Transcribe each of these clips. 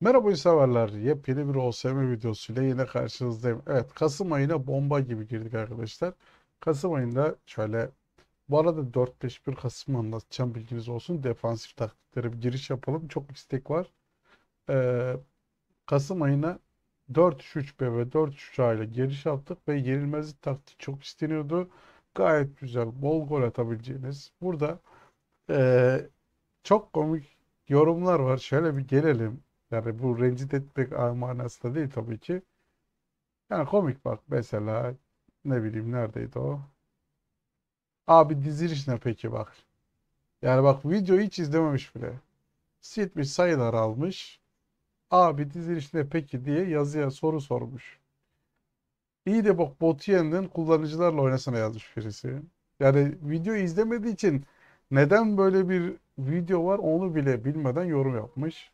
Merhaba severler. Yepyeni bir OSM videosuyla yine karşınızdayım. Evet Kasım ayına bomba gibi girdik arkadaşlar. Kasım ayında şöyle bu arada 4-5-1 Kasım anlatacağım bilginiz olsun. Defansif taktikleri bir giriş yapalım. Çok istek var. Ee, Kasım ayına 4-3-3B ve 4-3-A ile giriş yaptık ve yenilmezlik taktiği çok isteniyordu. Gayet güzel, bol gol atabileceğiniz. Burada e, çok komik yorumlar var. Şöyle bir gelelim yani bu rencide etmek manasında değil tabii ki. Yani komik bak mesela ne bileyim neredeydi o? Abi diziliş ne peki bak. Yani bak videoyu hiç izlememiş bile. 70 sayılar almış. Abi diziliş ne peki diye yazıya soru sormuş. İyi de bak Botiyen'in kullanıcılarla oynasana yazmış birisi. Yani video izlemediği için neden böyle bir video var onu bile bilmeden yorum yapmış.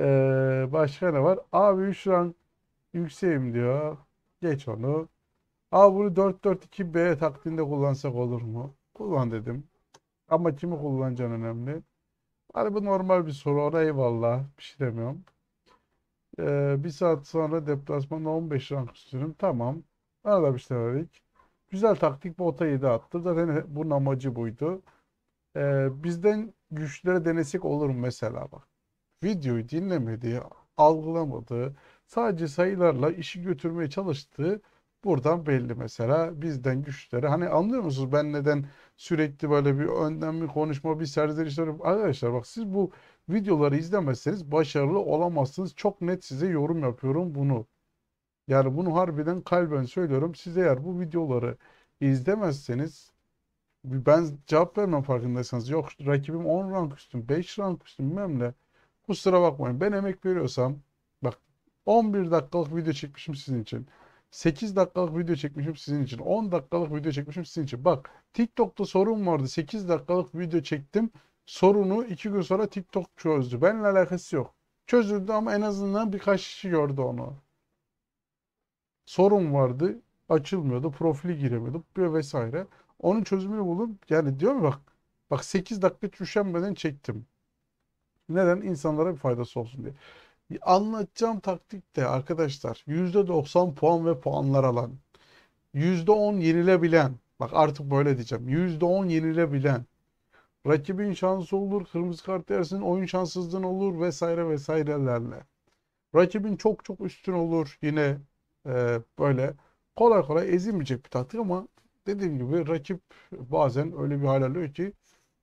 Ee, başka ne var? Abi 3 rank yükseğim diyor. Geç onu. Abi bunu 4-4-2-B taktiğinde kullansak olur mu? Kullan dedim. Ama kimi kullanacaksın önemli. Hani bu normal bir soru. Ona eyvallah. Bir şey demiyorum. Ee, bir saat sonra deplasmanda 15 rank üstünüm. Tamam. Bana da bir şey verdik. Güzel taktik bota 7 attı. Zaten bunun amacı buydu. Ee, bizden güçlere denesek olur mu mesela bak videoyu dinlemediği, algılamadığı, sadece sayılarla işi götürmeye çalıştığı buradan belli mesela bizden güçleri. Hani anlıyor musunuz ben neden sürekli böyle bir önden bir konuşma, bir serzenişler arkadaşlar bak siz bu videoları izlemezseniz başarılı olamazsınız. Çok net size yorum yapıyorum bunu. Yani bunu harbiden kalben söylüyorum. Siz eğer bu videoları izlemezseniz ben cevap vermem farkındaysanız. Yok rakibim 10 rank üstüm, 5 rank üstüm bilmem ne. Kusura bakmayın ben emek veriyorsam bak 11 dakikalık video çekmişim sizin için. 8 dakikalık video çekmişim sizin için. 10 dakikalık video çekmişim sizin için. Bak TikTok'ta sorun vardı. 8 dakikalık video çektim. Sorunu 2 gün sonra TikTok çözdü. Benimle alakası yok. Çözüldü ama en azından birkaç kişi gördü onu. Sorun vardı. Açılmıyordu. Profili giremiyordu. Vesaire. Onun çözümünü bulup yani diyor mu bak. Bak 8 dakika düşenmeden çektim. Neden? İnsanlara bir faydası olsun diye. Anlatacağım taktik de arkadaşlar %90 puan ve puanlar alan, %10 yenilebilen, bak artık böyle diyeceğim, %10 yenilebilen, rakibin şansı olur, kırmızı kart yersin, oyun şanssızlığın olur vesaire vesairelerle. Rakibin çok çok üstün olur yine e, böyle kolay kolay ezilmeyecek bir taktik ama dediğim gibi rakip bazen öyle bir hal alıyor ki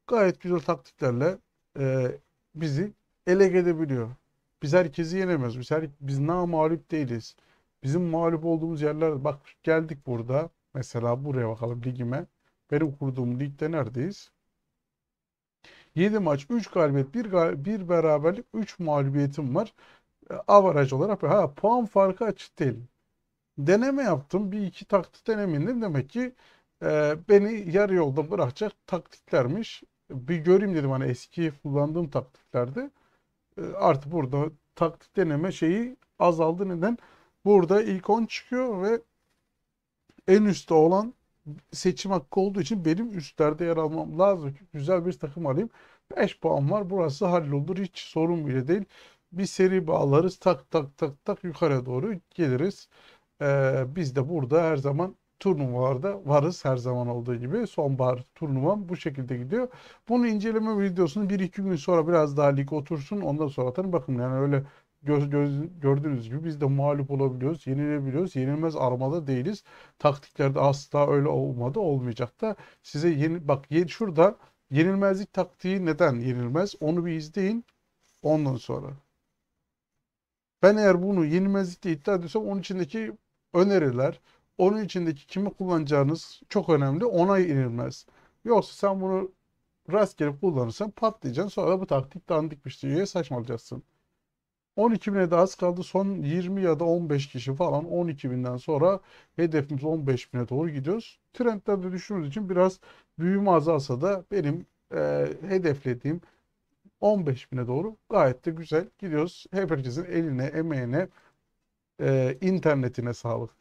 gayet güzel taktiklerle e, bizi ele edebiliyor. Biz herkesi yenemez. Biz, her, biz namalüp değiliz. Bizim mağlup olduğumuz yerler bak geldik burada. Mesela buraya bakalım ligime. Benim kurduğum ligde neredeyiz? 7 maç, 3 galibiyet, 1, gal bir beraberlik, 3 mağlubiyetim var. E, Avaraj olarak ha, puan farkı açık değil. Deneme yaptım. Bir iki taktik emindim. Demek ki e, beni yarı yolda bırakacak taktiklermiş bir göreyim dedim hani eski kullandığım taktiklerde ee, artık burada taktik deneme şeyi azaldı. Neden? Burada ilk 10 çıkıyor ve en üstte olan seçim hakkı olduğu için benim üstlerde yer almam lazım güzel bir takım alayım. 5 puan var. Burası hallolur. Hiç sorun bile değil. Bir seri bağlarız. Tak tak tak tak yukarı doğru geliriz. Ee, biz de burada her zaman turnuvalarda varız her zaman olduğu gibi. Sonbahar turnuvam bu şekilde gidiyor. Bunu inceleme videosunu 1-2 gün sonra biraz daha lig otursun. Ondan sonra atarım. Bakın yani öyle göz, göz, gördüğünüz gibi biz de mağlup olabiliyoruz, yenilebiliyoruz. Yenilmez armada değiliz. Taktiklerde asla öyle olmadı, olmayacak da. Size yeni, bak şurada yenilmezlik taktiği neden yenilmez onu bir izleyin. Ondan sonra. Ben eğer bunu yenilmezlikte iddia ediyorsam onun içindeki öneriler, onun içindeki kimi kullanacağınız çok önemli. Ona inilmez. Yoksa sen bunu rastgele kullanırsan patlayacaksın. Sonra da bu taktik dandikmiş şey. diye saçmalayacaksın. 12 bine de az kaldı. Son 20 ya da 15 kişi falan 12 binden sonra hedefimiz 15 bine doğru gidiyoruz. Trendlerde düşürmüz için biraz büyüme azalsa da benim e, hedeflediğim 15 bine doğru gayet de güzel gidiyoruz. Herkesin eline, emeğine, e, internetine sağlık.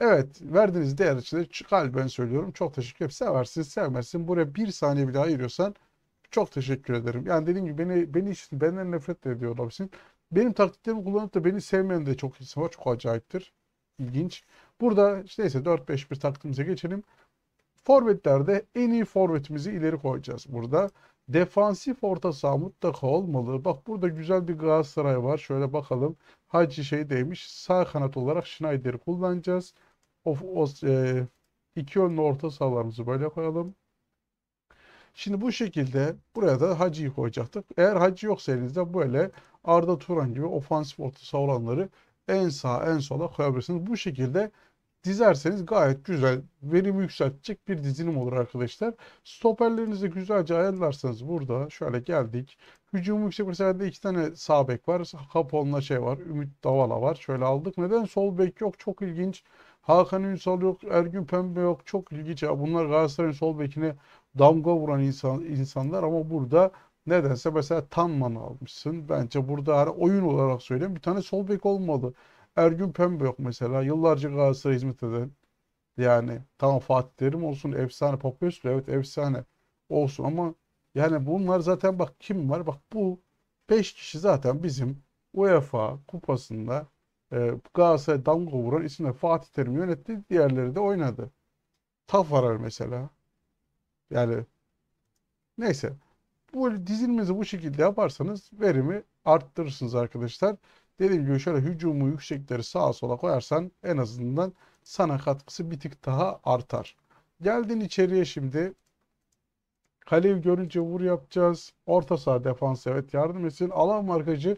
Evet verdiğiniz değer için de kalben söylüyorum. Çok teşekkür ederim. Seversin sevmezsin. Buraya bir saniye bile ayırıyorsan çok teşekkür ederim. Yani dediğim gibi beni, beni için benden nefret de ediyor olabilirsin. Benim taktiklerimi kullanıp da beni sevmeyen de çok insan var. Çok acayiptir. İlginç. Burada işte neyse 4-5-1 taktiğimize geçelim. Forvetlerde en iyi forvetimizi ileri koyacağız burada. Defansif orta saha mutlaka olmalı. Bak burada güzel bir Galatasaray var. Şöyle bakalım. Hacı şey demiş. Sağ kanat olarak Schneider'i kullanacağız o, o e, iki yönlü orta sahalarımızı böyle koyalım. Şimdi bu şekilde buraya da Hacı'yı koyacaktık. Eğer Hacı yoksa elinizde böyle Arda Turan gibi ofansif orta saha olanları en sağa en sola koyabilirsiniz. Bu şekilde dizerseniz gayet güzel, verimi yükseltecek bir dizilim olur arkadaşlar. Stoperlerinizi güzelce ayarlarsanız burada şöyle geldik. Hücumu yüksek mesela iki tane sağ bek var. Kapon'la şey var. Ümit Davala var. Şöyle aldık. Neden sol bek yok? Çok ilginç. Hakan Ünsal yok, Ergün Pembe yok. Çok ilginç. Bunlar Galatasaray'ın sol bekine damga vuran insan, insanlar ama burada nedense mesela Tanman'ı almışsın. Bence burada hani oyun olarak söyleyeyim bir tane sol bek olmalı. Ergün Pembe yok mesela. Yıllarca Galatasaray'a hizmet eden. Yani tamam Fatih Terim olsun efsane Papyoslu evet efsane olsun ama yani bunlar zaten bak kim var bak bu 5 kişi zaten bizim UEFA kupasında e, damga vuran isimler Fatih Terim yönetti. Diğerleri de oynadı. Tafarar mesela. Yani neyse. Bu dizilmesi bu şekilde yaparsanız verimi arttırırsınız arkadaşlar. Dediğim gibi şöyle hücumu yüksekleri sağa sola koyarsan en azından sana katkısı bir tık daha artar. Geldin içeriye şimdi. Kaleyi görünce vur yapacağız. Orta saha defans evet yardım etsin. Alan markacı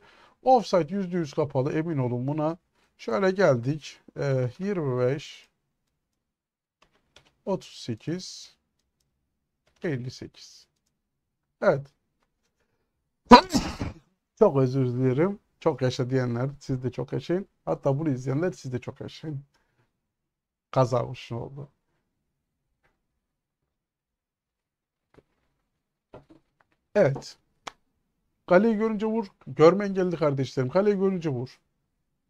Offside %100 kapalı emin olun buna. Şöyle geldik. E, 25 38 58 Evet. çok özür dilerim. Çok yaşa diyenler siz de çok yaşayın. Hatta bunu izleyenler siz de çok yaşayın. Kaza kurşun oldu. Evet. Kaleyi görünce vur. Görme engelli kardeşlerim. Kaleyi görünce vur.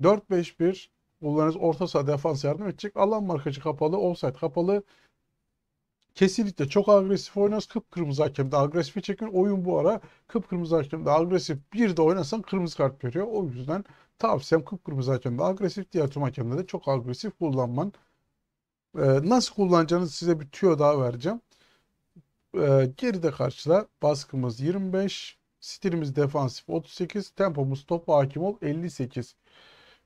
4-5-1. Bunlarınız orta saha defans yardım edecek. Alan markacı kapalı. Offside kapalı. Kesinlikle çok agresif oynarız. Kıpkırmızı hakemde agresif çekin. Oyun bu ara kıpkırmızı hakemde agresif. Bir de oynasan kırmızı kart veriyor. O yüzden tavsiyem kıpkırmızı hakemde agresif. Diğer tüm hakemde de çok agresif kullanman. Ee, nasıl kullanacağınızı size bir tüyo daha vereceğim. Ee, geride karşıda baskımız 25. Stilimiz defansif 38. Tempomuz topa hakim ol 58.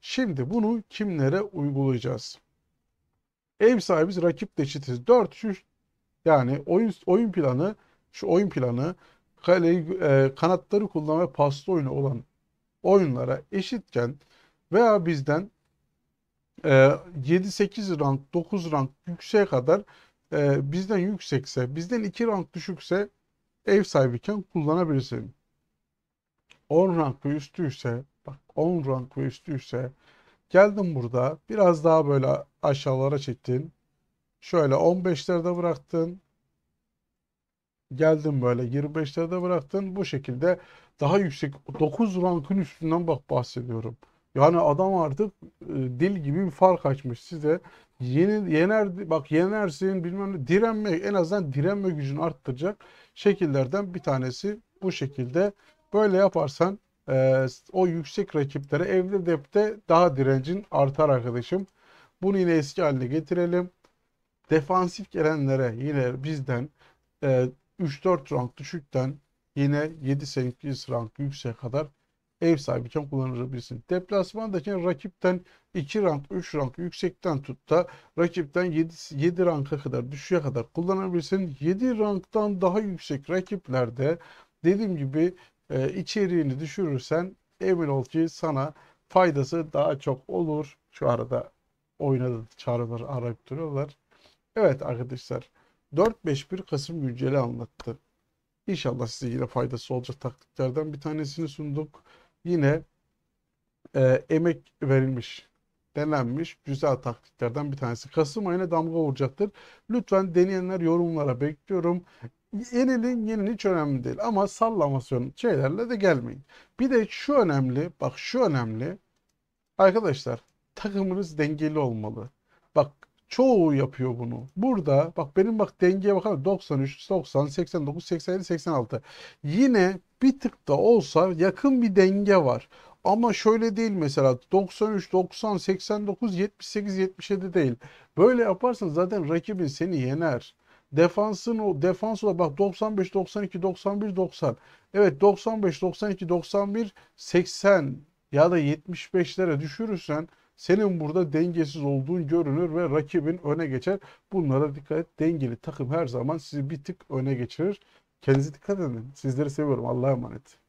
Şimdi bunu kimlere uygulayacağız? Ev sahibiz, rakip de çitiz. 4 şu yani oyun oyun planı şu oyun planı kaleyi, e, kanatları kullanma ve paslı oyunu olan oyunlara eşitken veya bizden e, 7-8 rank, 9 rank yükseğe kadar e, bizden yüksekse, bizden 2 rank düşükse ev sahibiken kullanabilirsin. 10 rank ve üstüyse bak 10 rank ve üstüyse geldim burada biraz daha böyle aşağılara çektin. Şöyle 15'lerde bıraktın. geldim böyle 25'lerde bıraktın. Bu şekilde daha yüksek 9 rankın üstünden bak bahsediyorum. Yani adam artık e, dil gibi bir fark açmış size. Yeni, yener, bak yenersin bilmem ne direnme en azından direnme gücünü arttıracak şekillerden bir tanesi bu şekilde Böyle yaparsan e, o yüksek rakiplere evde depte daha direncin artar arkadaşım. Bunu yine eski haline getirelim. Defansif gelenlere yine bizden e, 3-4 rank düşükten yine 7-8 rank yüksek kadar ev sahibiyken kullanabilirsin. Deplasmandaki rakipten 2 rank 3 rank yüksekten tut da rakipten 7, 7 ranka kadar düşüğe kadar kullanabilirsin. 7 ranktan daha yüksek rakiplerde dediğim gibi e, içeriğini düşürürsen emin ol ki sana faydası daha çok olur. Şu arada oynadı çağrıları arayıp duruyorlar. Evet arkadaşlar 4-5-1 Kasım günceli anlattı. İnşallah size yine faydası olacak taktiklerden bir tanesini sunduk. Yine e, emek verilmiş, denenmiş güzel taktiklerden bir tanesi. Kasım ayına damga vuracaktır. Lütfen deneyenler yorumlara bekliyorum yenilin yenilin hiç önemli değil. Ama sallamasyon şeylerle de gelmeyin. Bir de şu önemli. Bak şu önemli. Arkadaşlar takımınız dengeli olmalı. Bak çoğu yapıyor bunu. Burada bak benim bak dengeye bakalım 93, 90, 89, 87, 86. Yine bir tık da olsa yakın bir denge var. Ama şöyle değil mesela 93, 90, 89, 78, 77 değil. Böyle yaparsan zaten rakibin seni yener defansın o defans olarak bak 95 92 91 90. Evet 95 92 91 80 ya da 75'lere düşürürsen senin burada dengesiz olduğun görünür ve rakibin öne geçer. Bunlara dikkat et. Dengeli takım her zaman sizi bir tık öne geçirir. Kendinize dikkat edin. Sizleri seviyorum. Allah'a emanet.